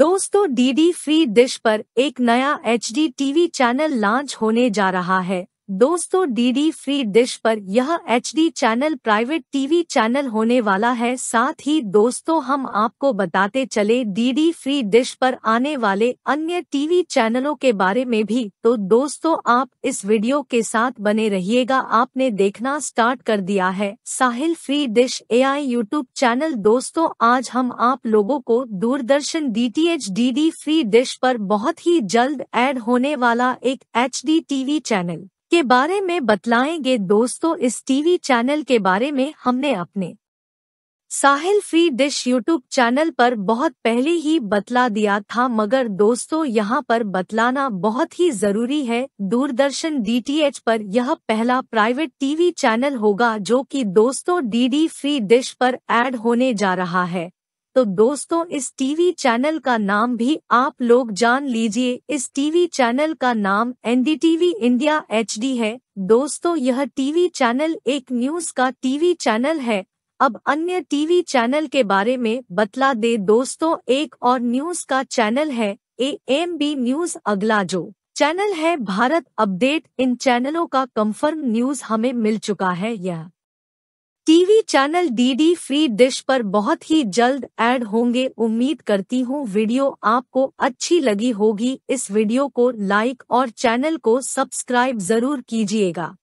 दोस्तों DD free dish पर एक नया एच टीवी चैनल लॉन्च होने जा रहा है दोस्तों डीडी फ्री डिश पर यह HD channel private TV channel होने वाला है साथ ही दोस्तों हम आपको बताते चले डीडी फ्री डिश पर आने वाले अन्य टीवी चैनलों के बारे में भी तो दोस्तों आप इस वीडियो के साथ बने रहिएगा आपने देखना स्टार्ट कर दिया है साहिल फ्री डिश ए आई यूट्यूब चैनल दोस्तों आज हम आप लोगो को Doordarshan D D free dish आरोप बहुत ही जल्द एड होने वाला एक एचडी टीवी चैनल के बारे में बतलाएंगे दोस्तों इस टीवी चैनल के बारे में हमने अपने Sahil free dish YouTube channel पर बहुत पहले ही बतला दिया था मगर दोस्तों यहां पर बतलाना बहुत ही जरूरी है दूरदर्शन डीटीएच पर यह पहला प्राइवेट टीवी चैनल होगा जो कि दोस्तों डीडी फ्री डिश पर ऐड होने जा रहा है तो दोस्तों इस टीवी चैनल का नाम भी आप लोग जान लीजिए इस टीवी चैनल का नाम एनडीटीवी इंडिया एचडी है दोस्तों यह टीवी चैनल एक न्यूज का टीवी चैनल है अब अन्य टीवी चैनल के बारे में बतला दे दोस्तों एक और न्यूज का चैनल है ए एम बी न्यूज अगला जो चैनल है भारत अपडेट इन चैनलों का कंफर्म न्यूज हमें मिल चुका है यह TV channel DD free dish पर बहुत ही जल्द ऐड होंगे उम्मीद करती हूँ वीडियो आपको अच्छी लगी होगी इस वीडियो को लाइक और चैनल को सब्सक्राइब जरूर कीजिएगा